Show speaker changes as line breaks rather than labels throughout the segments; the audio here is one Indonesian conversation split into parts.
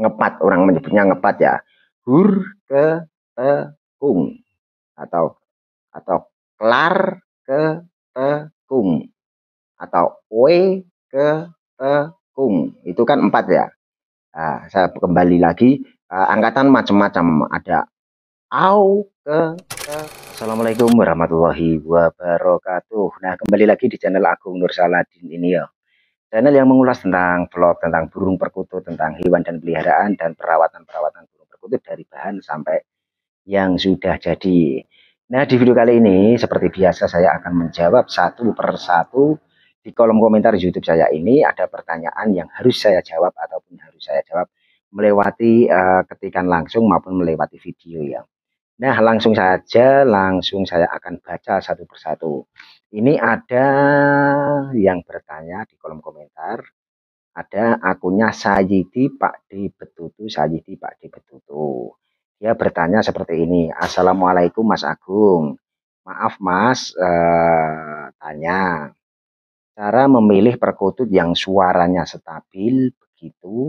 ngepat orang menyebutnya ngepat ya hur ke kung atau atau klar ke kung atau we ke kung itu kan empat ya nah, saya kembali lagi uh, angkatan macam-macam ada au ke, te Assalamualaikum warahmatullahi wabarakatuh. Nah, kembali lagi di channel Agung Nur Saladin ini ya channel yang mengulas tentang vlog, tentang burung perkutut, tentang hewan dan peliharaan, dan perawatan-perawatan burung perkutut dari bahan sampai yang sudah jadi. Nah, di video kali ini, seperti biasa, saya akan menjawab satu per satu di kolom komentar YouTube saya ini. Ada pertanyaan yang harus saya jawab ataupun harus saya jawab melewati uh, ketikan langsung maupun melewati video yang. Nah, langsung saja, langsung saya akan baca satu persatu. Ini ada yang bertanya di kolom komentar. Ada akunnya Sayidi Pak D Betutu, Sayidi Pak D Betutu. Dia bertanya seperti ini, Assalamualaikum Mas Agung. Maaf Mas, eh, tanya. Cara memilih perkutut yang suaranya stabil begitu,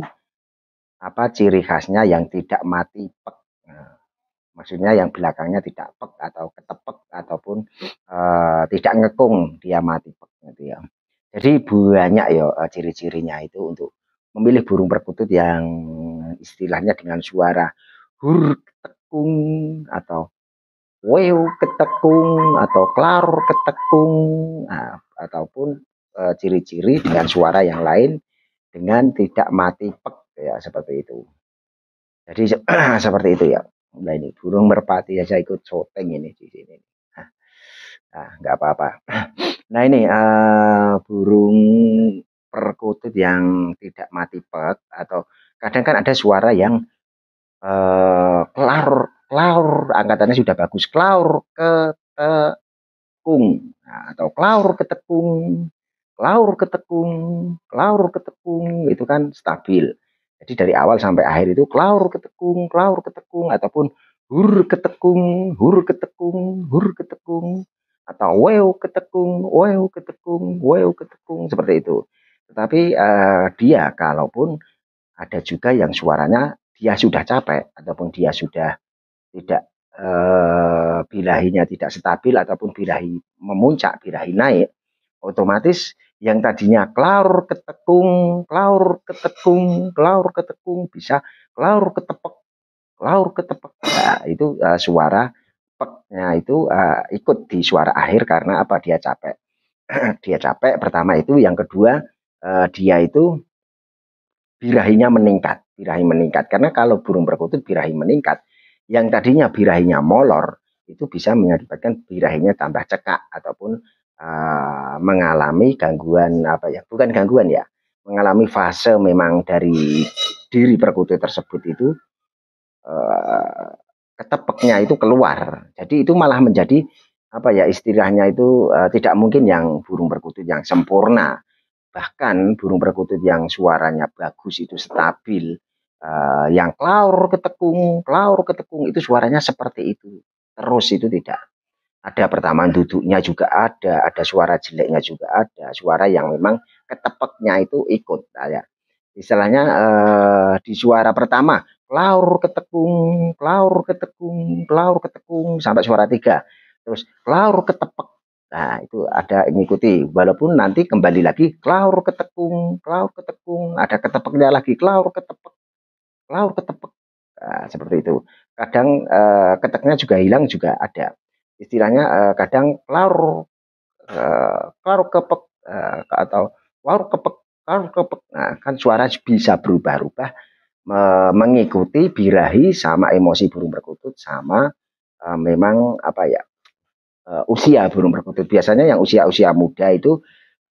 apa ciri khasnya yang tidak mati Nah, maksudnya yang belakangnya tidak pek atau ketepek ataupun uh, tidak ngekung dia mati pek gitu ya jadi banyak ya uh, ciri-cirinya itu untuk memilih burung perkutut yang istilahnya dengan suara hur ketekung atau wew ketekung atau klar ketekung nah, ataupun uh, ciri-ciri dengan suara yang lain dengan tidak mati pek ya seperti itu jadi seperti itu ya Nah ini burung merpati saya ikut syuting ini di sini. Nah nggak apa-apa. Nah ini uh, burung perkutut yang tidak mati pet atau kadang kan ada suara yang uh, eh, klar, kelaur angkatannya sudah bagus kelaur ketekung nah, atau klar ketekung kelaur ketekung kelaur tekung itu kan stabil jadi dari awal sampai akhir itu klaur ketekung, klaur ketekung ataupun hur ketekung, hur ketekung, hur ketekung atau weo ketekung, weo ketekung, weo ketekung seperti itu. Tetapi uh, dia kalaupun ada juga yang suaranya dia sudah capek ataupun dia sudah tidak uh, bilahinya tidak stabil ataupun bilahi memuncak, bilahi naik, otomatis yang tadinya klaur ketekung, klaur ketekung, klaur ketekung bisa klaur ketepek, klaur ketepek. Nah, itu uh, suara peknya itu uh, ikut di suara akhir karena apa? Dia capek. dia capek pertama itu, yang kedua uh, dia itu birahinya meningkat, birahi meningkat. Karena kalau burung perkutut birahi meningkat, yang tadinya birahinya molor itu bisa menyebabkan birahinya tambah cekak ataupun Ah, mengalami gangguan apa ya bukan gangguan ya mengalami fase memang dari diri perkutut tersebut itu uh, ketepeknya itu keluar jadi itu malah menjadi apa ya istilahnya itu uh, tidak mungkin yang burung perkutut yang sempurna bahkan burung perkutut yang suaranya bagus itu stabil uh, yang klaur ketekung klaur ketekung itu suaranya seperti itu terus itu tidak ada pertamaan duduknya juga ada, ada suara jeleknya juga ada, suara yang memang ketepeknya itu ikut. Nah, ya. Istilahnya eh, di suara pertama, klaur ketekung, klaur ketekung, klaur ketekung sampai suara tiga. Terus klaur ketepek. Nah, itu ada mengikuti. Walaupun nanti kembali lagi klaur ketekung, klaur ketekung, ada ketepeknya lagi, klaur ketepek, klaur ketepek. Nah, seperti itu. Kadang eh, keteknya juga hilang juga ada istilahnya uh, kadang laru uh, eh, kelar kepek uh, atau laru kepek laru kepek nah, kan suara bisa berubah-ubah mengikuti birahi sama emosi burung perkutut sama uh, memang apa ya uh, usia burung perkutut biasanya yang usia-usia muda itu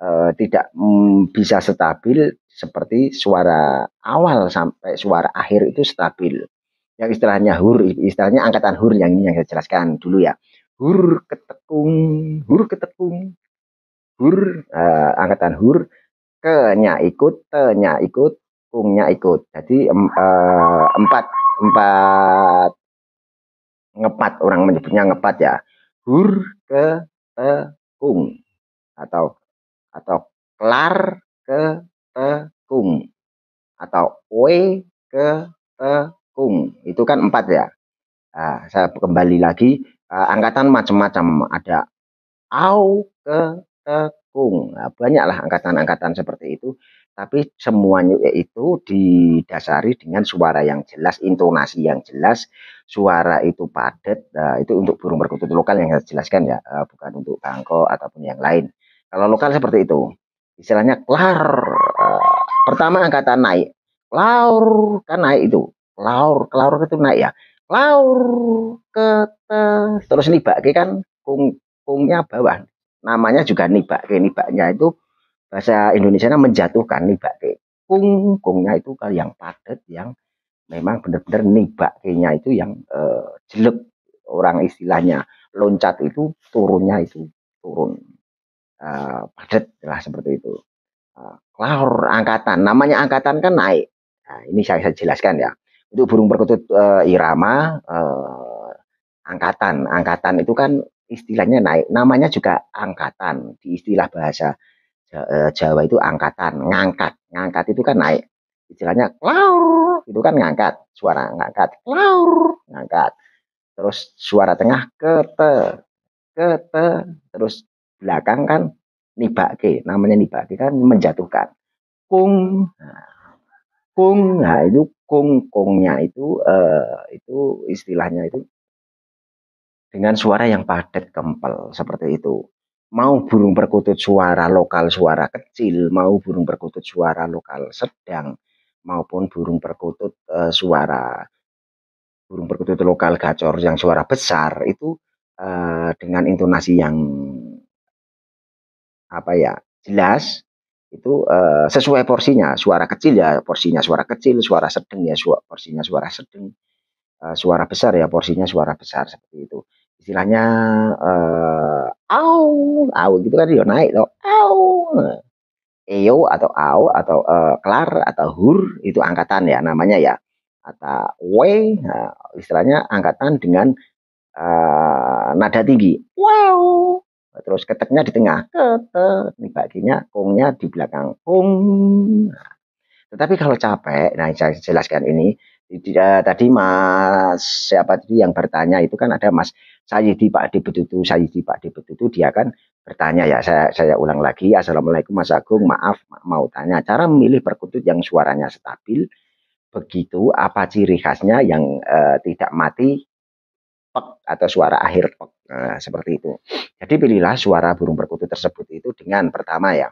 uh, tidak mm, bisa stabil seperti suara awal sampai suara akhir itu stabil yang istilahnya hur istilahnya angkatan hur yang ini yang saya jelaskan dulu ya hur ketekung, hur ketekung, hur uh, angkatan hur ke nya ikut, te nya ikut, kungnya ikut. Jadi um, uh, empat empat ngepat orang menyebutnya ngepat ya. Hur ke te kung atau atau klar ke te kung atau we ke te kung itu kan empat ya. Nah, saya kembali lagi uh, angkatan macam-macam ada au ke tekung nah, banyaklah angkatan-angkatan seperti itu tapi semuanya itu didasari dengan suara yang jelas intonasi yang jelas suara itu padat nah, itu untuk burung perkutut lokal yang saya jelaskan ya uh, bukan untuk bangko ataupun yang lain kalau lokal seperti itu istilahnya klar uh, pertama angkatan naik laur kan naik itu laur laur itu naik ya laur ketes terus nibake kan kung kungnya bawah namanya juga nibake nibaknya itu bahasa Indonesia menjatuhkan nibake kung kungnya itu kalau yang padat yang memang benar-benar nya itu yang eh, jelek orang istilahnya loncat itu turunnya itu turun uh, padat lah seperti itu uh, laur angkatan namanya angkatan kan naik nah, ini saya, saya jelaskan ya itu burung perkutut uh, irama uh, angkatan angkatan itu kan istilahnya naik namanya juga angkatan di istilah bahasa eh, Jawa itu angkatan ngangkat ngangkat itu kan naik istilahnya klaur itu kan ngangkat suara ngangkat klaur ngangkat terus suara tengah kete kete terus belakang kan nibake namanya nibake kan menjatuhkan kung nah, kung nah itu kung kungnya itu uh, itu istilahnya itu dengan suara yang padat kempel seperti itu. Mau burung perkutut suara lokal suara kecil, mau burung perkutut suara lokal sedang, maupun burung perkutut uh, suara burung perkutut lokal gacor yang suara besar itu uh, dengan intonasi yang apa ya jelas itu uh, sesuai porsinya suara kecil ya porsinya suara kecil suara sedang ya suara porsinya suara sedang uh, suara besar ya porsinya suara besar seperti itu istilahnya uh, au au gitu kan dia ya, naik lo au eo atau au atau uh, klar atau hur itu angkatan ya namanya ya atau we uh, istilahnya angkatan dengan uh, nada tinggi wow Terus keteknya di tengah, ketek. Nih baginya, kongnya di belakang, kong. Nah, tetapi kalau capek, nah saya jelaskan ini. tidak eh, Tadi Mas siapa itu yang bertanya itu kan ada Mas Sayyidi Pak Dibet itu, Sayyidi Pak di itu dia kan bertanya ya saya saya ulang lagi Assalamualaikum Mas Agung maaf mau tanya cara memilih perkutut yang suaranya stabil begitu apa ciri khasnya yang uh, tidak mati pek atau suara akhir pek Nah, seperti itu. Jadi pilihlah suara burung perkutut tersebut itu dengan pertama ya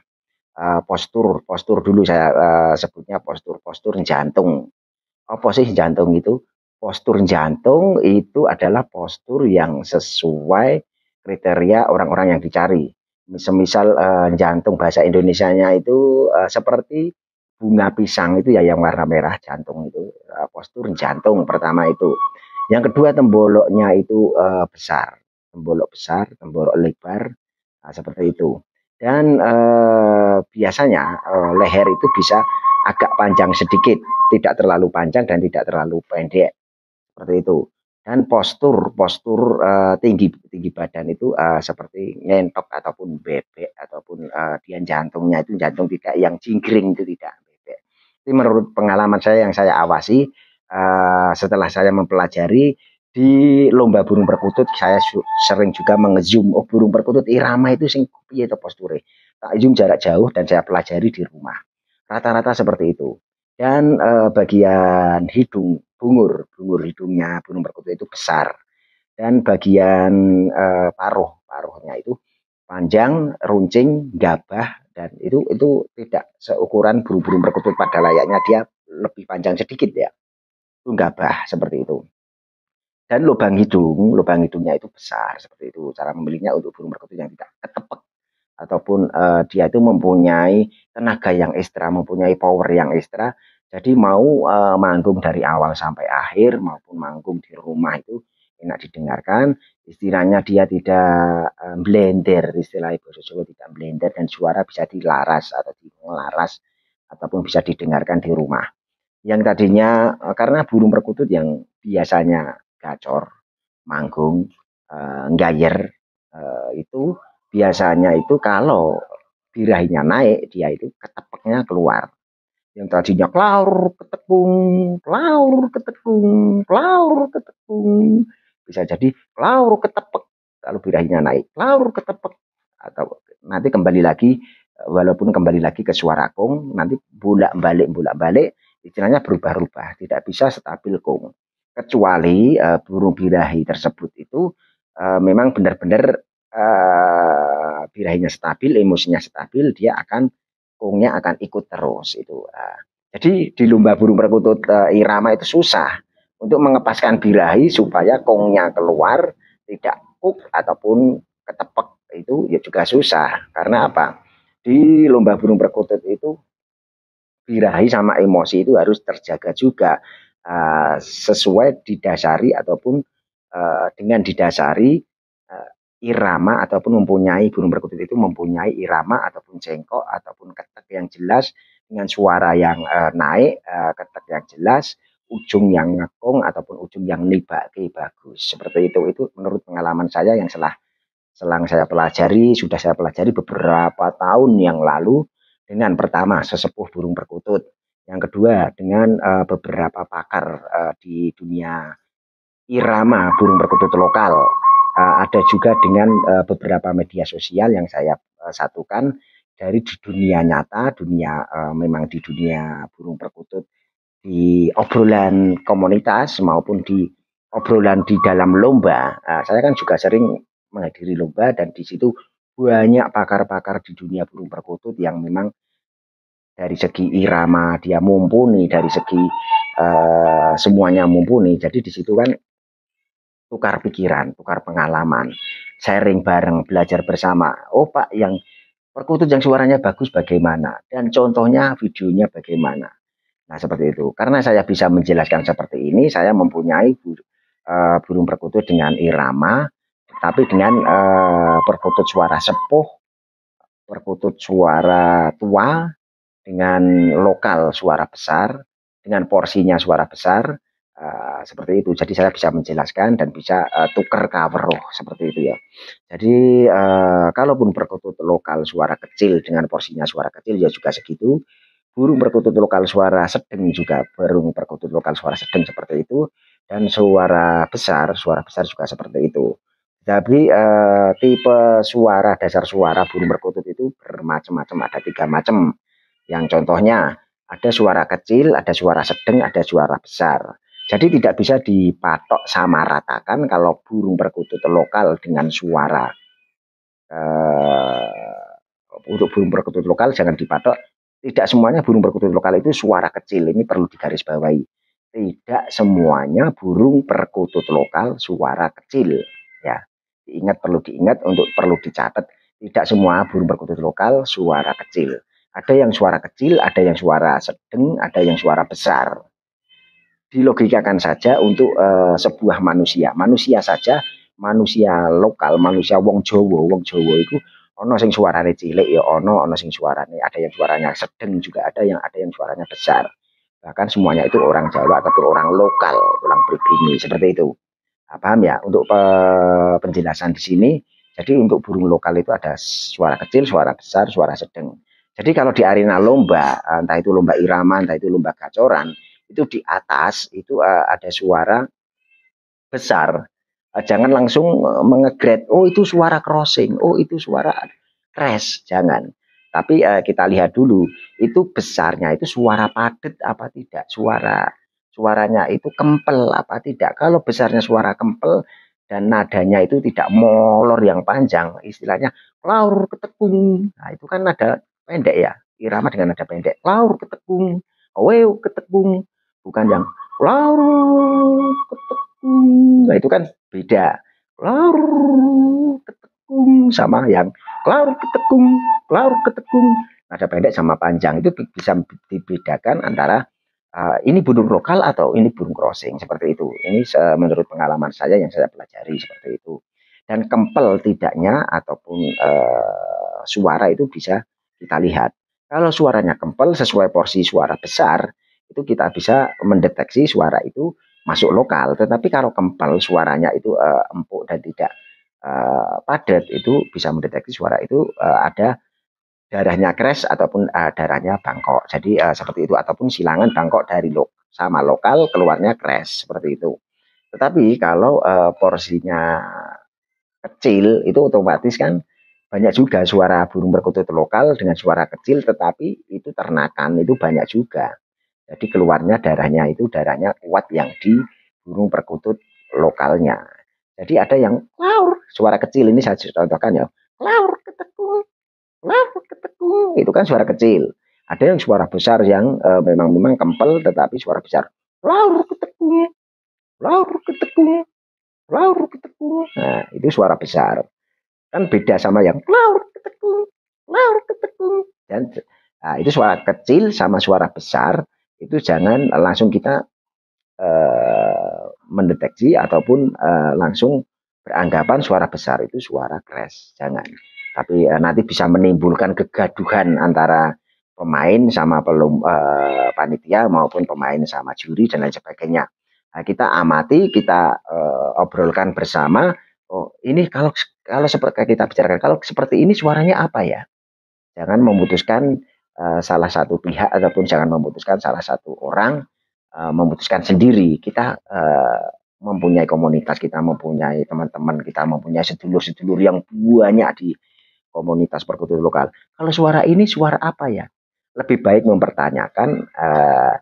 eh, postur, postur dulu saya eh, sebutnya postur, postur jantung. Apa sih jantung itu? Postur jantung itu adalah postur yang sesuai kriteria orang-orang yang dicari. Semisal eh, jantung bahasa Indonesia nya itu seperti bunga pisang itu ya yang warna merah jantung itu postur jantung pertama itu yang kedua temboloknya itu besar tembolok besar, tembolok lebar, nah, seperti itu. Dan eh, biasanya eh, leher itu bisa agak panjang sedikit, tidak terlalu panjang dan tidak terlalu pendek, seperti itu. Dan postur postur eh, tinggi tinggi badan itu eh, seperti ngentok ataupun bebek ataupun eh, dia jantungnya itu jantung tidak yang jingkring itu tidak bebek. Itu menurut pengalaman saya yang saya awasi eh, setelah saya mempelajari di lomba burung perkutut saya sering juga mengezoom oh burung perkutut irama itu sing piye to posture tak zoom jarak jauh dan saya pelajari di rumah rata-rata seperti itu dan e, bagian hidung bungur bungur hidungnya burung perkutut itu besar dan bagian e, paruh paruhnya itu panjang runcing gabah dan itu itu tidak seukuran burung-burung perkutut pada layaknya dia lebih panjang sedikit ya itu gabah seperti itu dan lubang hidung, lubang hidungnya itu besar seperti itu. Cara membelinya untuk burung merpati yang tidak ketepek ataupun uh, dia itu mempunyai tenaga yang ekstra, mempunyai power yang ekstra. Jadi mau uh, manggung dari awal sampai akhir maupun manggung di rumah itu enak didengarkan. Istilahnya dia tidak um, blender, istilah ibu Jawa tidak blender dan suara bisa dilaras atau dilaras ataupun bisa didengarkan di rumah. Yang tadinya karena burung perkutut yang biasanya gacor, manggung, uh, nggayer uh, itu biasanya itu kalau birahinya naik dia itu ketepeknya keluar. Yang tadinya klaur ketekung, klaur ketekung, klaur ketekung. Bisa jadi klaur ketepek kalau birahinya naik, klaur ketepek atau nanti kembali lagi eh, walaupun kembali lagi ke suara kong nanti bolak balik bolak balik istilahnya berubah-ubah tidak bisa stabil kong kecuali uh, burung birahi tersebut itu uh, memang benar-benar uh, birahinya stabil, emosinya stabil, dia akan kongnya akan ikut terus itu. Uh, jadi di lomba burung perkutut uh, irama itu susah untuk mengepaskan birahi supaya kongnya keluar tidak kuk ataupun ketepek itu ya juga susah karena apa? Di lomba burung perkutut itu birahi sama emosi itu harus terjaga juga uh, sesuai didasari ataupun uh, dengan didasari uh, irama ataupun mempunyai burung perkutut itu mempunyai irama ataupun jengkok ataupun ketek yang jelas dengan suara yang uh, naik uh, ketek yang jelas ujung yang ngekong ataupun ujung yang nibake bagus seperti itu itu menurut pengalaman saya yang setelah selang saya pelajari sudah saya pelajari beberapa tahun yang lalu dengan pertama sesepuh burung perkutut yang kedua, dengan uh, beberapa pakar uh, di dunia irama burung perkutut lokal. Uh, ada juga dengan uh, beberapa media sosial yang saya uh, satukan dari dunia nyata, dunia uh, memang di dunia burung perkutut di obrolan komunitas maupun di obrolan di dalam lomba. Uh, saya kan juga sering menghadiri lomba dan di situ banyak pakar-pakar di dunia burung perkutut yang memang dari segi irama dia mumpuni dari segi uh, semuanya mumpuni jadi di situ kan tukar pikiran tukar pengalaman sharing bareng belajar bersama oh pak yang perkutut yang suaranya bagus bagaimana dan contohnya videonya bagaimana nah seperti itu karena saya bisa menjelaskan seperti ini saya mempunyai uh, burung perkutut dengan irama tapi dengan uh, perkutut suara sepuh perkutut suara tua dengan lokal suara besar, dengan porsinya suara besar, uh, seperti itu. Jadi saya bisa menjelaskan dan bisa uh, eh, tuker cover seperti itu ya. Jadi uh, kalaupun perkutut lokal suara kecil dengan porsinya suara kecil ya juga segitu. Burung perkutut lokal suara sedang juga burung perkutut lokal suara sedang seperti itu dan suara besar suara besar juga seperti itu. Tapi e, tipe suara dasar suara burung perkutut itu bermacam-macam ada tiga macam yang contohnya ada suara kecil, ada suara sedang, ada suara besar. Jadi tidak bisa dipatok sama ratakan kalau burung perkutut lokal dengan suara eh, untuk burung perkutut lokal jangan dipatok. Tidak semuanya burung perkutut lokal itu suara kecil ini perlu digarisbawahi. Tidak semuanya burung perkutut lokal suara kecil ya. Diingat perlu diingat untuk perlu dicatat. Tidak semua burung perkutut lokal suara kecil. Ada yang suara kecil, ada yang suara sedang, ada yang suara besar. Dilogikakan saja untuk uh, sebuah manusia. Manusia saja, manusia lokal, manusia wong Jawa, wong Jawa itu ono sing suarane cilik ya ono, ono sing suarane ada yang suaranya sedang juga ada yang ada yang suaranya besar. Bahkan semuanya itu orang Jawa tapi orang lokal, orang pribumi seperti itu. Nah, paham ya? Untuk eh, penjelasan di sini, jadi untuk burung lokal itu ada suara kecil, suara besar, suara sedang. Jadi kalau di arena lomba, eh, entah itu lomba irama, entah itu lomba kacoran, itu di atas itu uh, ada suara besar. Uh, jangan langsung mengegret, oh itu suara crossing, oh itu suara crash, jangan. Tapi uh, kita lihat dulu itu besarnya itu suara padat apa tidak, suara suaranya itu kempel apa tidak. Kalau besarnya suara kempel dan nadanya itu tidak molor yang panjang, istilahnya laur ketekung. Nah, itu kan nada pendek ya irama dengan nada pendek laur ketekung aweu ketekung bukan yang laur ketekung nah itu kan beda laur ketekung sama yang laur ketekung laur ketekung nada pendek sama panjang itu bisa dibedakan antara uh, ini burung lokal atau ini burung crossing seperti itu ini menurut pengalaman saya yang saya pelajari seperti itu dan kempel tidaknya ataupun uh, suara itu bisa kita lihat. Kalau suaranya kempel sesuai porsi suara besar, itu kita bisa mendeteksi suara itu masuk lokal. Tetapi kalau kempel suaranya itu uh, empuk dan tidak uh, padat, itu bisa mendeteksi suara itu uh, ada darahnya kres ataupun uh, darahnya bangkok. Jadi uh, seperti itu ataupun silangan bangkok dari lo sama lokal keluarnya kres seperti itu. Tetapi kalau uh, porsinya kecil itu otomatis kan banyak juga suara burung perkutut lokal dengan suara kecil tetapi itu ternakan itu banyak juga jadi keluarnya darahnya itu darahnya kuat yang di burung perkutut lokalnya jadi ada yang laur suara kecil ini saya contohkan ya laur ketekung laur ketekung itu kan suara kecil ada yang suara besar yang e, memang memang kempel tetapi suara besar laur ketekung laur ketekung laur ketekung nah itu suara besar Kan beda sama yang laur ketekung, laur ketekung. Dan nah, itu suara kecil sama suara besar itu jangan langsung kita uh, mendeteksi ataupun uh, langsung beranggapan suara besar itu suara crash. Jangan. Tapi uh, nanti bisa menimbulkan kegaduhan antara pemain sama pelum, uh, panitia maupun pemain sama juri dan lain sebagainya. Nah, kita amati, kita uh, obrolkan bersama Oh, ini kalau kalau seperti kita bicarakan kalau seperti ini suaranya apa ya? Jangan memutuskan uh, salah satu pihak ataupun jangan memutuskan salah satu orang uh, memutuskan sendiri. Kita uh, mempunyai komunitas, kita mempunyai teman-teman, kita mempunyai sedulur-sedulur yang banyak di komunitas perkutut lokal. Kalau suara ini suara apa ya? Lebih baik mempertanyakan uh,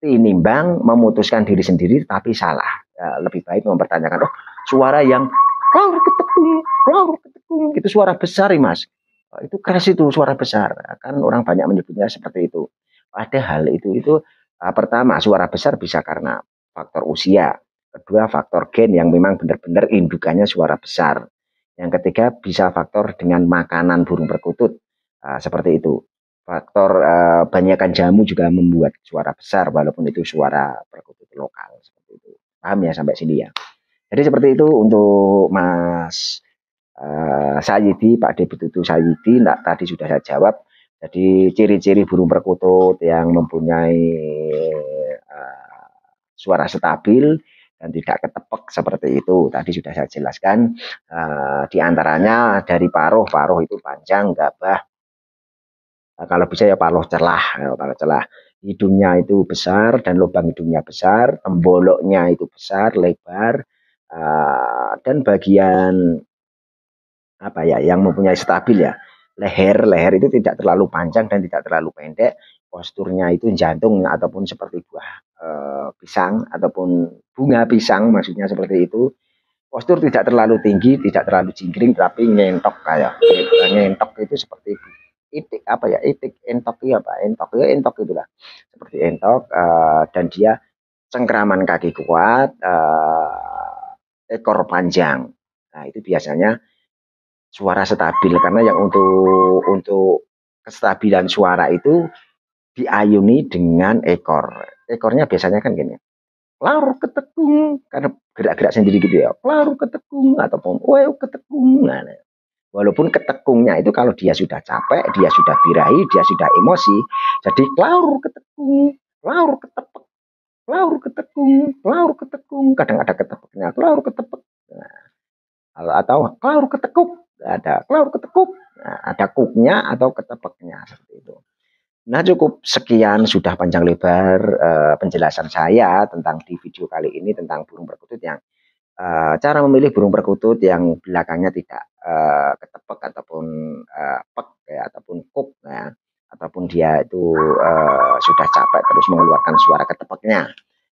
tinimbang memutuskan diri sendiri tapi salah. Uh, lebih baik mempertanyakan oh suara yang rawr ketekung, rawr ketekung. Itu suara besar, Mas. Itu keras itu suara besar. Kan orang banyak menyebutnya seperti itu. Padahal itu itu ah, pertama suara besar bisa karena faktor usia, kedua faktor gen yang memang benar-benar indukannya suara besar. Yang ketiga bisa faktor dengan makanan burung perkutut ah, seperti itu. Faktor uh, ah, banyakkan jamu juga membuat suara besar walaupun itu suara perkutut lokal seperti itu. Paham ya sampai sini ya? Jadi seperti itu untuk Mas uh, eh, Sayidi, Pak Debututu Sayidi, nah, tadi sudah saya jawab. Jadi ciri-ciri burung perkutut yang mempunyai uh, suara stabil dan tidak ketepek seperti itu. Tadi sudah saya jelaskan uh, di antaranya dari paruh, paruh itu panjang, gabah. Uh, kalau bisa ya paruh celah, ya, paruh celah. Hidungnya itu besar dan lubang hidungnya besar, temboloknya itu besar, lebar, uh, dan bagian apa ya yang mempunyai stabil ya leher leher itu tidak terlalu panjang dan tidak terlalu pendek posturnya itu jantung ataupun seperti buah e, pisang ataupun bunga pisang maksudnya seperti itu postur tidak terlalu tinggi tidak terlalu jingkring tapi nyentok kayak eh, nyentok itu seperti itik apa ya itik entok ya pak entok ya entok itulah seperti entok e, dan dia cengkraman kaki kuat e, ekor panjang. Nah, itu biasanya suara stabil karena yang untuk untuk kestabilan suara itu diayuni dengan ekor. Ekornya biasanya kan gini. Laru ketekung karena gerak-gerak sendiri gitu ya. Laru ketekung ataupun weu ketekung. Nah, nah. Walaupun ketekungnya itu kalau dia sudah capek, dia sudah birahi, dia sudah emosi. Jadi laru ketekung, laru ketepek laur ketekung, laur ketekung, kadang ada ketepeknya, laur ketepek. Nah, atau laur ketekuk, ada laur ketekuk, nah, ada kuknya atau ketepeknya seperti itu. Nah cukup sekian sudah panjang lebar uh, penjelasan saya tentang di video kali ini tentang burung perkutut yang uh, cara memilih burung perkutut yang belakangnya tidak uh, ketepek ataupun uh, pek ya, ataupun kuk ya walaupun dia itu uh, sudah capek terus mengeluarkan suara ketepeknya.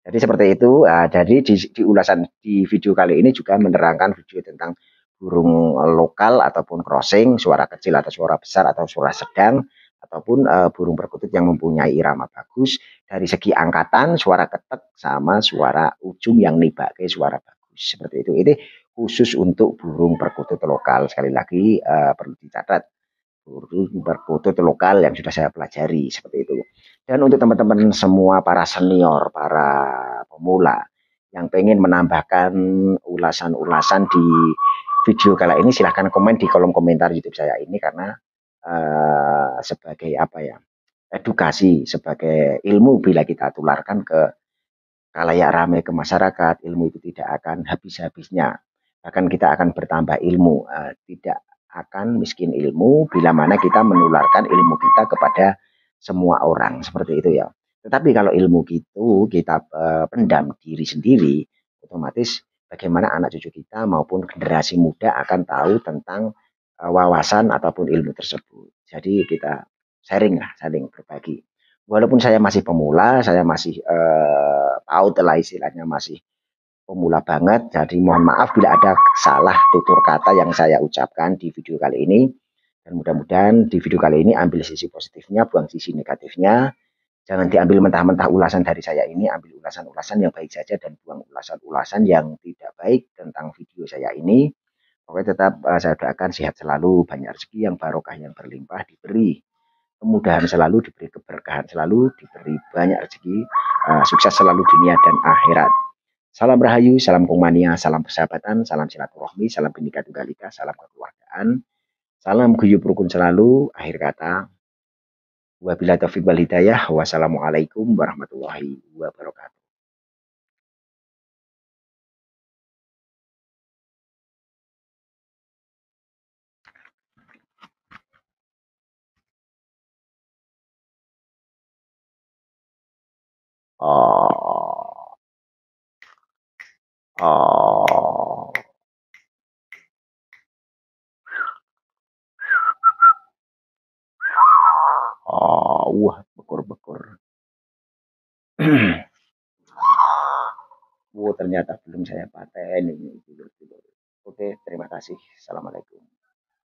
Jadi seperti itu. Uh, jadi di, di ulasan di video kali ini juga menerangkan video tentang burung lokal ataupun crossing, suara kecil atau suara besar atau suara sedang ataupun uh, burung perkutut yang mempunyai irama bagus dari segi angkatan suara ketek sama suara ujung yang ke suara bagus seperti itu. Ini khusus untuk burung perkutut lokal sekali lagi uh, perlu dicatat itu lokal yang sudah saya pelajari seperti itu. Dan untuk teman-teman semua para senior, para pemula yang pengen menambahkan ulasan-ulasan di video kali ini silahkan komen di kolom komentar YouTube saya ini karena uh, sebagai apa ya edukasi sebagai ilmu bila kita tularkan ke kalayak ramai ke masyarakat ilmu itu tidak akan habis-habisnya bahkan kita akan bertambah ilmu uh, tidak akan miskin ilmu bila mana kita menularkan ilmu kita kepada semua orang seperti itu ya. Tetapi kalau ilmu itu kita eh, pendam diri sendiri, otomatis bagaimana anak cucu kita maupun generasi muda akan tahu tentang eh, wawasan ataupun ilmu tersebut. Jadi kita sharing lah, sharing berbagi. Walaupun saya masih pemula, saya masih eh, out lah istilahnya masih pemula banget. Jadi mohon maaf bila ada salah tutur kata yang saya ucapkan di video kali ini. Dan mudah-mudahan di video kali ini ambil sisi positifnya, buang sisi negatifnya. Jangan diambil mentah-mentah ulasan dari saya ini, ambil ulasan-ulasan yang baik saja dan buang ulasan-ulasan yang tidak baik tentang video saya ini. Oke, tetap eh, saya doakan sehat selalu, banyak rezeki yang barokah yang berlimpah diberi kemudahan selalu diberi keberkahan selalu diberi banyak rezeki eh, sukses selalu dunia dan akhirat Salam Rahayu, salam Kongmania, salam persahabatan, salam silaturahmi, salam pendidikan tunggalika, salam kekeluargaan, salam guyub rukun selalu. Akhir kata, wabila taufiq wal hidayah, wassalamualaikum warahmatullahi wabarakatuh. Oh. Oh. Oh, wah, bekur bekur-bekur. oh ternyata belum saya paten ini. Oke, terima kasih. Assalamualaikum.